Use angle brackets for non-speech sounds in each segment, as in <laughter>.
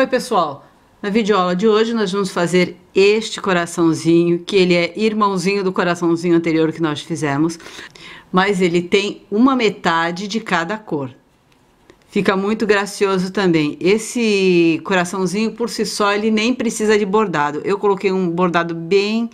Oi, pessoal! Na videoaula de hoje nós vamos fazer este coraçãozinho, que ele é irmãozinho do coraçãozinho anterior que nós fizemos, mas ele tem uma metade de cada cor. Fica muito gracioso também. Esse coraçãozinho por si só ele nem precisa de bordado. Eu coloquei um bordado bem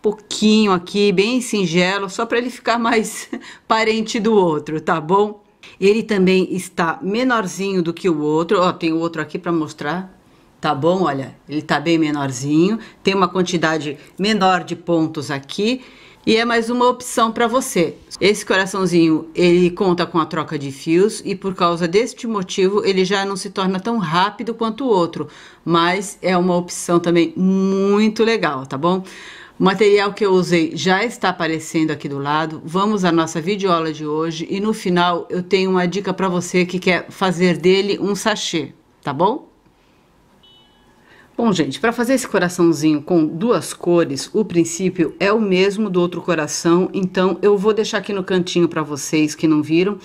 pouquinho aqui, bem singelo, só para ele ficar mais <laughs> parente do outro, tá bom? Ele também está menorzinho do que o outro. Ó, tem o outro aqui para mostrar. Tá bom? Olha, ele tá bem menorzinho. Tem uma quantidade menor de pontos aqui. E é mais uma opção para você. Esse coraçãozinho, ele conta com a troca de fios e por causa deste motivo, ele já não se torna tão rápido quanto o outro, mas é uma opção também muito legal, tá bom? O material que eu usei já está aparecendo aqui do lado. Vamos à nossa videoaula de hoje e no final eu tenho uma dica para você que quer fazer dele um sachê, tá bom? Bom, gente, para fazer esse coraçãozinho com duas cores, o princípio é o mesmo do outro coração, então eu vou deixar aqui no cantinho para vocês que não viram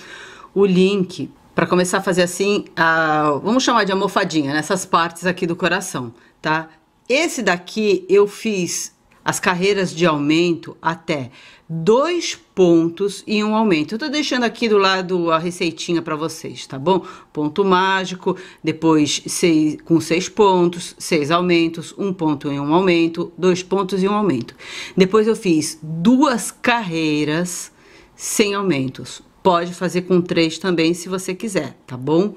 o link para começar a fazer assim, a, vamos chamar de almofadinha, nessas né, partes aqui do coração, tá? Esse daqui eu fiz as carreiras de aumento até dois pontos e um aumento. Eu tô deixando aqui do lado a receitinha para vocês, tá bom? Ponto mágico, depois seis, com seis pontos, seis aumentos, um ponto e um aumento, dois pontos e um aumento. Depois eu fiz duas carreiras sem aumentos. Pode fazer com três também se você quiser, tá bom?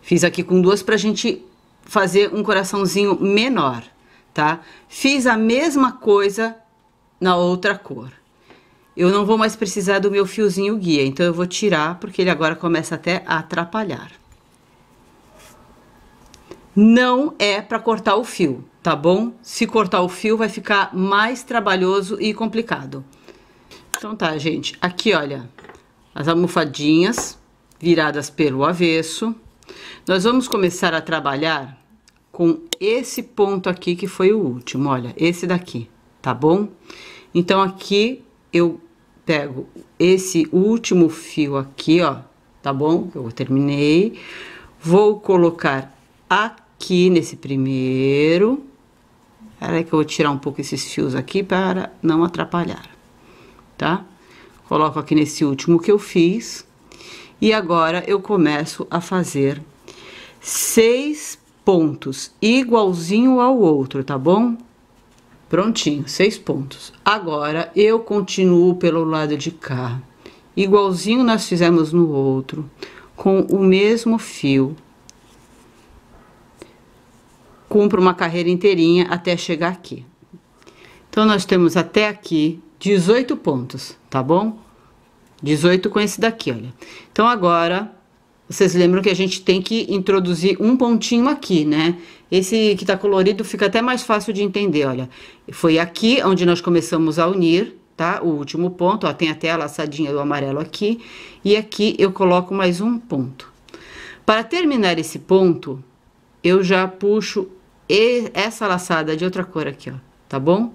Fiz aqui com duas para a gente fazer um coraçãozinho menor tá? Fiz a mesma coisa na outra cor. Eu não vou mais precisar do meu fiozinho guia, então eu vou tirar, porque ele agora começa até a atrapalhar. Não é para cortar o fio, tá bom? Se cortar o fio, vai ficar mais trabalhoso e complicado. Então tá, gente. Aqui, olha, as almofadinhas viradas pelo avesso. Nós vamos começar a trabalhar com esse ponto aqui que foi o último, olha, esse daqui, tá bom? Então, aqui eu pego esse último fio aqui, ó, tá bom? Eu terminei. Vou colocar aqui nesse primeiro. Peraí que eu vou tirar um pouco esses fios aqui para não atrapalhar, tá? Coloco aqui nesse último que eu fiz. E agora, eu começo a fazer seis pontos, igualzinho ao outro, tá bom? Prontinho, seis pontos. Agora, eu continuo pelo lado de cá. Igualzinho nós fizemos no outro, com o mesmo fio. Cumpro uma carreira inteirinha até chegar aqui. Então, nós temos até aqui 18 pontos, tá bom? 18 com esse daqui, olha. Então, agora, vocês lembram que a gente tem que introduzir um pontinho aqui, né? Esse que está colorido fica até mais fácil de entender, olha. Foi aqui onde nós começamos a unir, tá? O último ponto, ó, tem até a laçadinha do amarelo aqui. E aqui eu coloco mais um ponto. Para terminar esse ponto, eu já puxo essa laçada de outra cor aqui, ó, tá bom?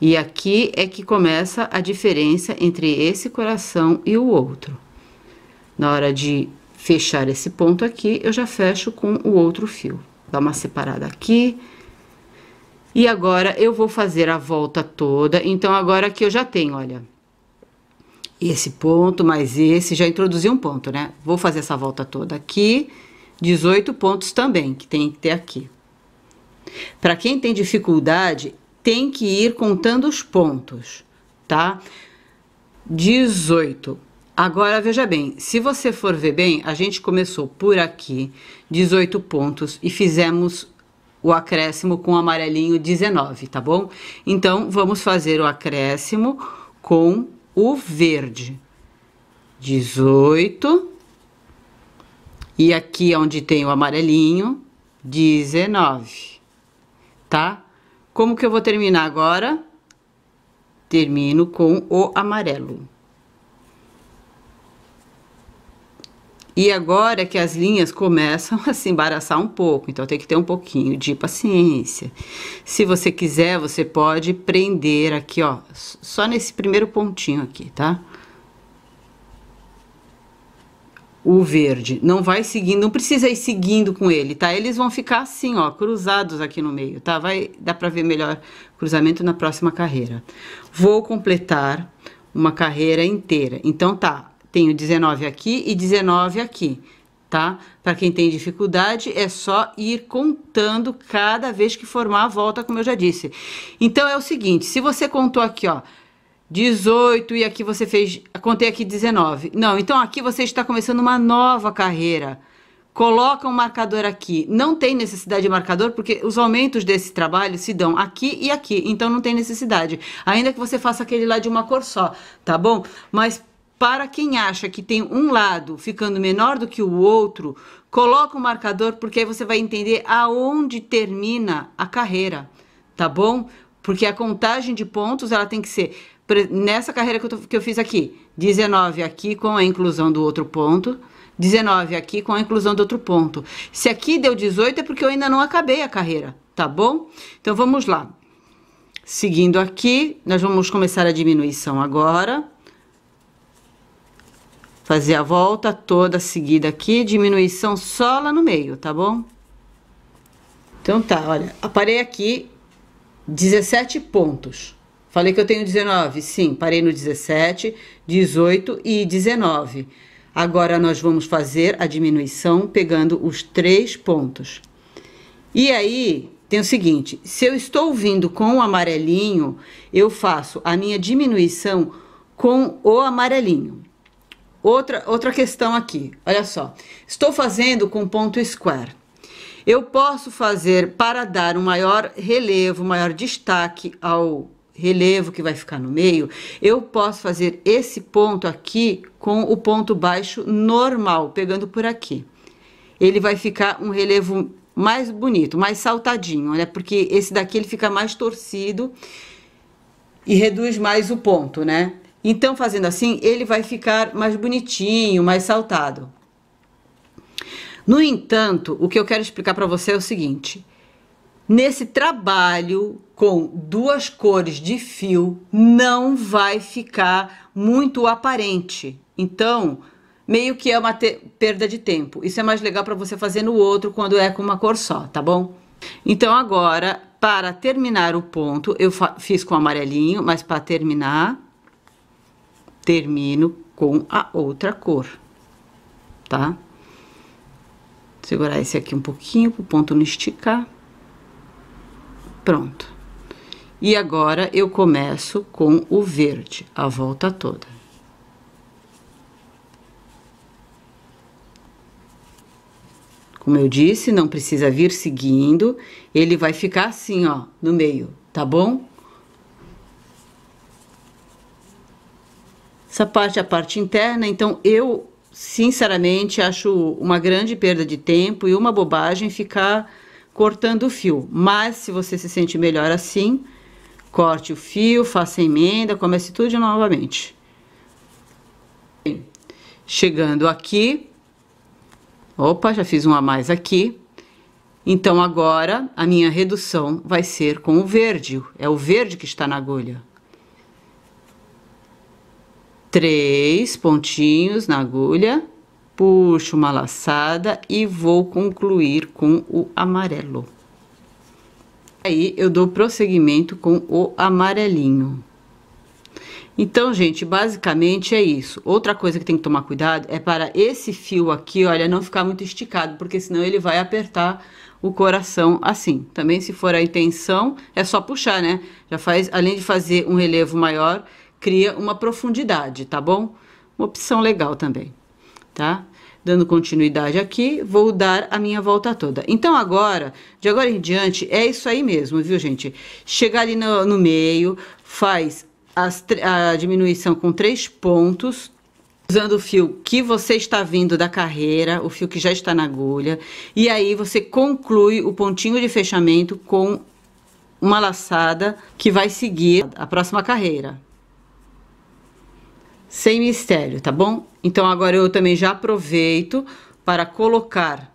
E aqui é que começa a diferença entre esse coração e o outro. Na hora de fechar esse ponto aqui, eu já fecho com o outro fio. Dá uma separada aqui. E agora, eu vou fazer a volta toda. Então, agora que eu já tenho, olha, esse ponto, mais esse, já introduzi um ponto, né? Vou fazer essa volta toda aqui. 18 pontos também, que tem que ter aqui. Para quem tem dificuldade, tem que ir contando os pontos, tá? 18. Agora veja bem, se você for ver bem, a gente começou por aqui 18 pontos e fizemos o acréscimo com o amarelinho 19, tá bom? Então vamos fazer o acréscimo com o verde. 18 e aqui é onde tem o amarelinho, 19. Tá? Como que eu vou terminar agora? Termino com o amarelo. E agora que as linhas começam a se embaraçar um pouco, então tem que ter um pouquinho de paciência. Se você quiser, você pode prender aqui, ó, só nesse primeiro pontinho aqui, tá? O verde, não vai seguindo, não precisa ir seguindo com ele, tá? Eles vão ficar assim, ó, cruzados aqui no meio, tá? Vai, dá pra ver melhor cruzamento na próxima carreira. Vou completar uma carreira inteira, então tá, tenho 19 aqui e 19 aqui, tá? Para quem tem dificuldade, é só ir contando cada vez que formar a volta, como eu já disse. Então, é o seguinte, se você contou aqui, ó, 18 e aqui você fez, contei aqui 19. Não, então aqui você está começando uma nova carreira. Coloca um marcador aqui. Não tem necessidade de marcador porque os aumentos desse trabalho se dão aqui e aqui, então não tem necessidade. Ainda que você faça aquele lá de uma cor só, tá bom? Mas para quem acha que tem um lado ficando menor do que o outro, coloca o um marcador porque aí você vai entender aonde termina a carreira, tá bom? Porque a contagem de pontos ela tem que ser nessa carreira que eu, tô, que eu fiz aqui, 19 aqui com a inclusão do outro ponto, 19 aqui com a inclusão do outro ponto. Se aqui deu 18 é porque eu ainda não acabei a carreira, tá bom? Então vamos lá. Seguindo aqui, nós vamos começar a diminuição agora. Fazer a volta toda seguida aqui, diminuição só lá no meio, tá bom? Então tá, olha, aparei aqui 17 pontos. Falei que eu tenho 19, sim, parei no 17, 18 e 19. Agora nós vamos fazer a diminuição pegando os três pontos. E aí, tem o seguinte: se eu estou vindo com o amarelinho, eu faço a minha diminuição com o amarelinho. Outra, outra questão aqui, olha só. Estou fazendo com ponto square. Eu posso fazer para dar um maior relevo, maior destaque ao relevo que vai ficar no meio, eu posso fazer esse ponto aqui com o ponto baixo normal, pegando por aqui. Ele vai ficar um relevo mais bonito, mais saltadinho, né? Porque esse daqui ele fica mais torcido e reduz mais o ponto, né? Então, fazendo assim, ele vai ficar mais bonitinho, mais saltado. No entanto, o que eu quero explicar para você é o seguinte. Nesse trabalho com duas cores de fio, não vai ficar muito aparente. Então, meio que é uma perda de tempo. Isso é mais legal para você fazer no outro quando é com uma cor só, tá bom? Então, agora, para terminar o ponto, eu fiz com amarelinho, mas para terminar, termino com a outra cor, tá? Segurar esse aqui um pouquinho, pro ponto não esticar. Pronto. E agora, eu começo com o verde, a volta toda. Como eu disse, não precisa vir seguindo, ele vai ficar assim, ó, no meio, tá bom? Essa parte a parte interna, então eu, sinceramente, acho uma grande perda de tempo e uma bobagem ficar cortando o fio. Mas se você se sente melhor assim, corte o fio, faça a emenda, comece tudo novamente. Chegando aqui, opa, já fiz um a mais aqui. Então agora a minha redução vai ser com o verde, é o verde que está na agulha três pontinhos na agulha, puxo uma laçada e vou concluir com o amarelo. Aí, eu dou prosseguimento com o amarelinho. Então, gente, basicamente é isso. Outra coisa que tem que tomar cuidado é para esse fio aqui, olha, não ficar muito esticado, porque senão ele vai apertar o coração assim. Também se for a intenção, é só puxar, né? Já faz, além de fazer um relevo maior, cria uma profundidade, tá bom? Uma opção legal também, tá? Dando continuidade aqui, vou dar a minha volta toda. Então, agora, de agora em diante, é isso aí mesmo, viu, gente? Chegar ali no, no meio, faz as, a diminuição com três pontos, usando o fio que você está vindo da carreira, o fio que já está na agulha, e aí você conclui o pontinho de fechamento com uma laçada que vai seguir a próxima carreira sem mistério, tá bom? Então agora eu também já aproveito para colocar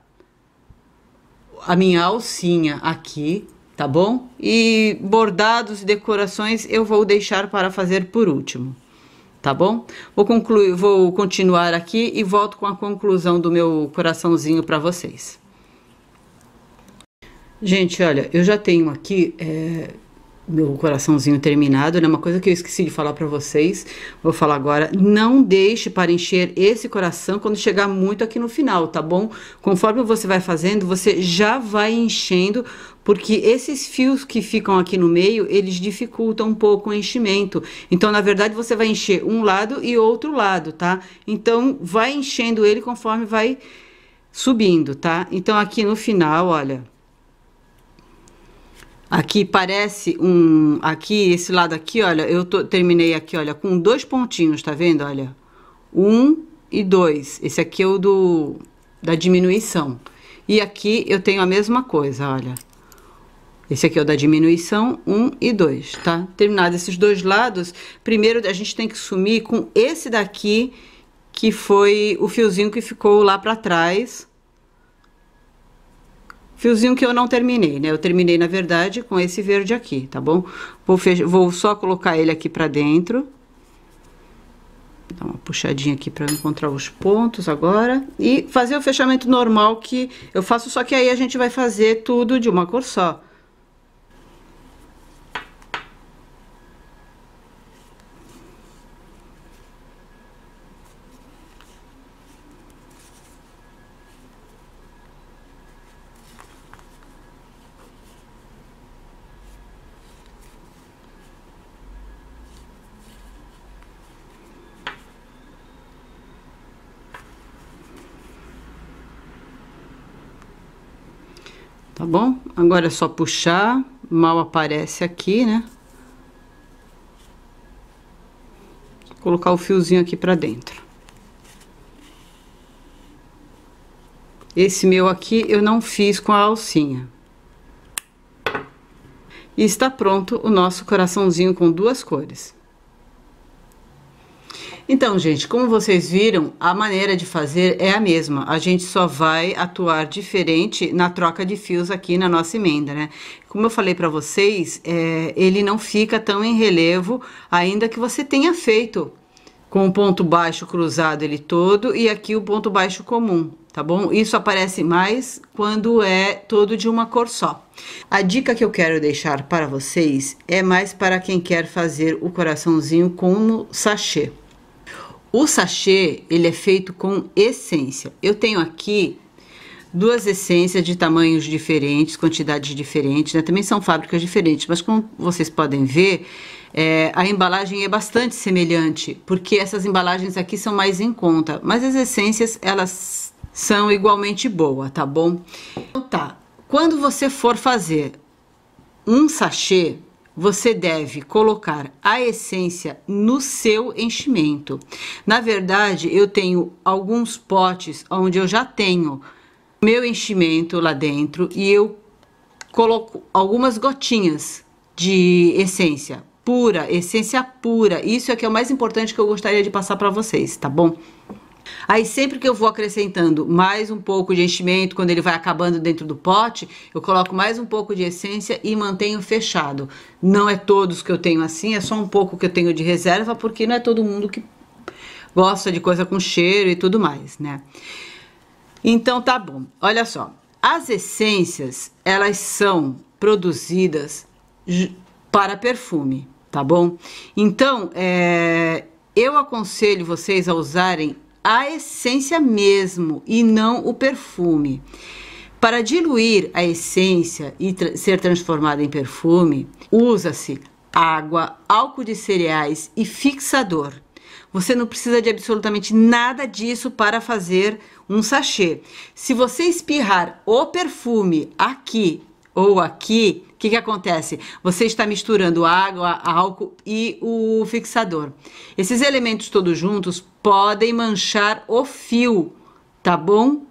a minha alcinha aqui, tá bom? E bordados e decorações eu vou deixar para fazer por último, tá bom? Vou concluir, vou continuar aqui e volto com a conclusão do meu coraçãozinho para vocês. Gente, olha, eu já tenho aqui é, meu coraçãozinho terminado, né? Uma coisa que eu esqueci de falar para vocês, vou falar agora. Não deixe para encher esse coração quando chegar muito aqui no final, tá bom? Conforme você vai fazendo, você já vai enchendo, porque esses fios que ficam aqui no meio, eles dificultam um pouco o enchimento. Então, na verdade, você vai encher um lado e outro lado, tá? Então, vai enchendo ele conforme vai subindo, tá? Então, aqui no final, olha, Aqui parece um. Aqui, esse lado aqui, olha, eu tô, terminei aqui, olha, com dois pontinhos, tá vendo? Olha, um e dois. Esse aqui é o do da diminuição. E aqui eu tenho a mesma coisa, olha. Esse aqui é o da diminuição, um e dois, tá? Terminados esses dois lados, primeiro a gente tem que sumir com esse daqui, que foi o fiozinho que ficou lá pra trás Fiozinho que eu não terminei, né? Eu terminei, na verdade, com esse verde aqui, tá bom? Vou, Vou só colocar ele aqui pra dentro. Dar uma puxadinha aqui pra encontrar os pontos agora. E fazer o fechamento normal que eu faço, só que aí a gente vai fazer tudo de uma cor só. Tá bom? Agora é só puxar, mal aparece aqui, né? colocar o fiozinho aqui pra dentro. Esse meu aqui eu não fiz com a alcinha. E está pronto o nosso coraçãozinho com duas cores. Então, gente, como vocês viram, a maneira de fazer é a mesma. A gente só vai atuar diferente na troca de fios aqui na nossa emenda, né? Como eu falei para vocês, é, ele não fica tão em relevo, ainda que você tenha feito com o ponto baixo cruzado ele todo e aqui o ponto baixo comum, tá bom? Isso aparece mais quando é todo de uma cor só. A dica que eu quero deixar para vocês é mais para quem quer fazer o coraçãozinho como sachê. O sachê, ele é feito com essência. Eu tenho aqui duas essências de tamanhos diferentes, quantidades diferentes, né? Também são fábricas diferentes, mas como vocês podem ver, é, a embalagem é bastante semelhante, porque essas embalagens aqui são mais em conta, mas as essências, elas são igualmente boa, tá bom? Então tá, quando você for fazer um sachê, você deve colocar a essência no seu enchimento. Na verdade, eu tenho alguns potes onde eu já tenho meu enchimento lá dentro e eu coloco algumas gotinhas de essência pura, essência pura. Isso é que é o mais importante que eu gostaria de passar para vocês, tá bom? Aí sempre que eu vou acrescentando mais um pouco de enchimento, quando ele vai acabando dentro do pote, eu coloco mais um pouco de essência e mantenho fechado. Não é todos que eu tenho assim, é só um pouco que eu tenho de reserva, porque não é todo mundo que gosta de coisa com cheiro e tudo mais, né? Então tá bom. Olha só, as essências, elas são produzidas para perfume, tá bom? Então, é, eu aconselho vocês a usarem a essência mesmo e não o perfume. Para diluir a essência e tra ser transformada em perfume, usa-se água, álcool de cereais e fixador. Você não precisa de absolutamente nada disso para fazer um sachê. Se você espirrar o perfume aqui ou aqui, que, que acontece? Você está misturando água, álcool e o fixador. Esses elementos todos juntos podem manchar o fio, tá bom?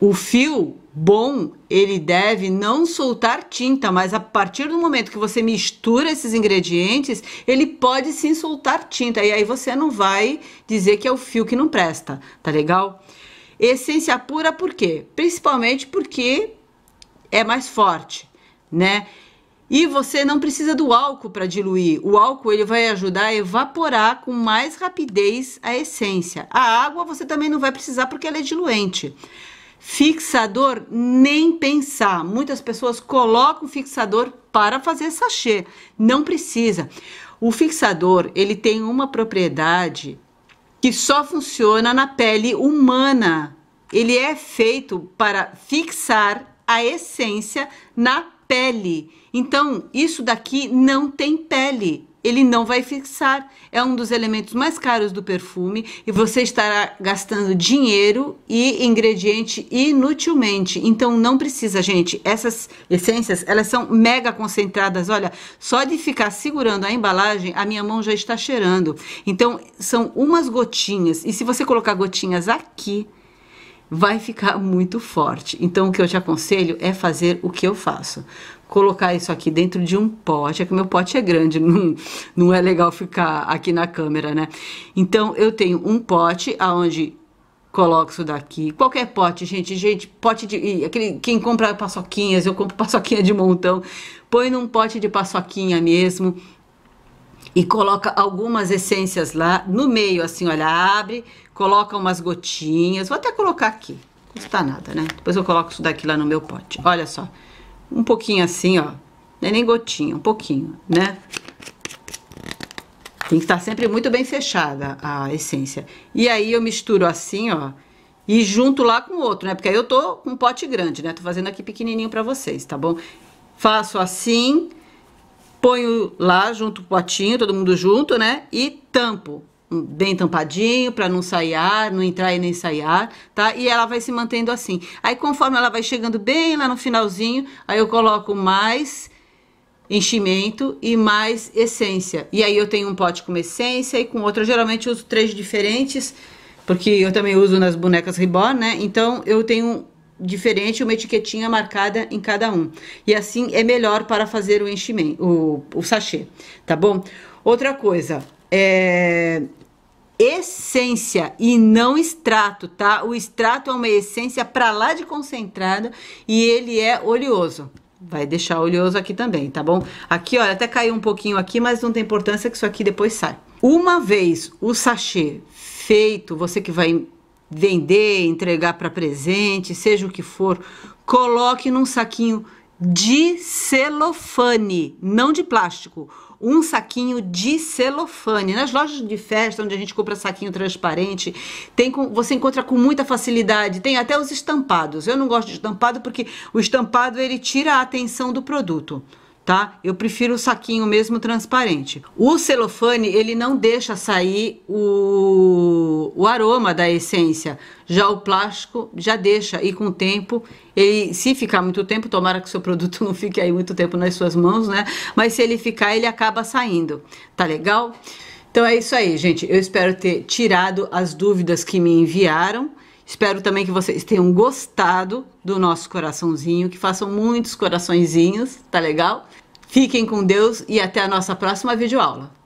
O fio bom, ele deve não soltar tinta, mas a partir do momento que você mistura esses ingredientes, ele pode sim soltar tinta. E aí você não vai dizer que é o fio que não presta, tá legal? Essência pura por quê? Principalmente porque é mais forte né? E você não precisa do álcool para diluir. O álcool ele vai ajudar a evaporar com mais rapidez a essência. A água você também não vai precisar porque ela é diluente. Fixador, nem pensar. Muitas pessoas colocam fixador para fazer sachê. Não precisa. O fixador, ele tem uma propriedade que só funciona na pele humana. Ele é feito para fixar a essência na pele. Então, isso daqui não tem pele. Ele não vai fixar. É um dos elementos mais caros do perfume e você estará gastando dinheiro e ingrediente inutilmente. Então não precisa, gente. Essas essências, elas são mega concentradas. Olha, só de ficar segurando a embalagem, a minha mão já está cheirando. Então são umas gotinhas. E se você colocar gotinhas aqui, vai ficar muito forte. Então, o que eu te aconselho é fazer o que eu faço. Colocar isso aqui dentro de um pote, é que meu pote é grande, <laughs> não, não é legal ficar aqui na câmera, né? Então, eu tenho um pote aonde coloco isso daqui. Qualquer pote, gente, gente, pote de. Aquele, quem compra paçoquinhas, eu compro <laughs> paçoquinha de montão. Põe num pote de paçoquinha mesmo e coloca algumas essências lá no meio, assim, olha, abre, coloca umas gotinhas. Vou até colocar aqui, não custa nada, né? Depois eu coloco isso daqui lá no meu pote. Olha só, um pouquinho assim, ó, não é nem gotinha, um pouquinho, né? Tem que estar tá sempre muito bem fechada a essência. E aí eu misturo assim, ó, e junto lá com o outro, né? Porque aí eu tô com um pote grande, né? Tô fazendo aqui pequenininho pra vocês, tá bom? Faço assim, ponho lá junto com o potinho, todo mundo junto, né? E tampo, bem tampadinho, para não sair ar, não entrar e nem sair ar, tá? E ela vai se mantendo assim. Aí conforme ela vai chegando bem lá no finalzinho, aí eu coloco mais enchimento e mais essência. E aí eu tenho um pote com essência e com outro, eu geralmente uso três diferentes, porque eu também uso nas bonecas Reborn, né? Então eu tenho diferente, uma etiquetinha marcada em cada um. E assim é melhor para fazer o enchimento, o, o sachê, tá bom? Outra coisa, é, essência e não extrato, tá? O extrato é uma essência para lá de concentrada e ele é oleoso. Vai deixar oleoso aqui também, tá bom? Aqui, olha, até caiu um pouquinho aqui, mas não tem importância que isso aqui depois sai. Uma vez o sachê feito, você que vai vender, entregar para presente, seja o que for, coloque num saquinho de celofane, não de plástico. Um saquinho de celofane. Nas lojas de festa, onde a gente compra saquinho transparente, tem com, você encontra com muita facilidade. Tem até os estampados. Eu não gosto de estampado porque o estampado ele tira a atenção do produto tá? Eu prefiro o saquinho mesmo transparente. O celofane, ele não deixa sair o, o aroma da essência. Já o plástico já deixa e com o tempo, ele, se ficar muito tempo, tomara que o seu produto <laughs> não fique aí muito tempo nas suas mãos, né? Mas se ele ficar, ele acaba saindo. Tá legal? Então é isso aí, gente. Eu espero ter tirado as dúvidas que me enviaram. Espero também que vocês tenham gostado do nosso coraçãozinho, que façam muitos coraçõezinhos, tá legal? Fiquem com Deus e até a nossa próxima videoaula.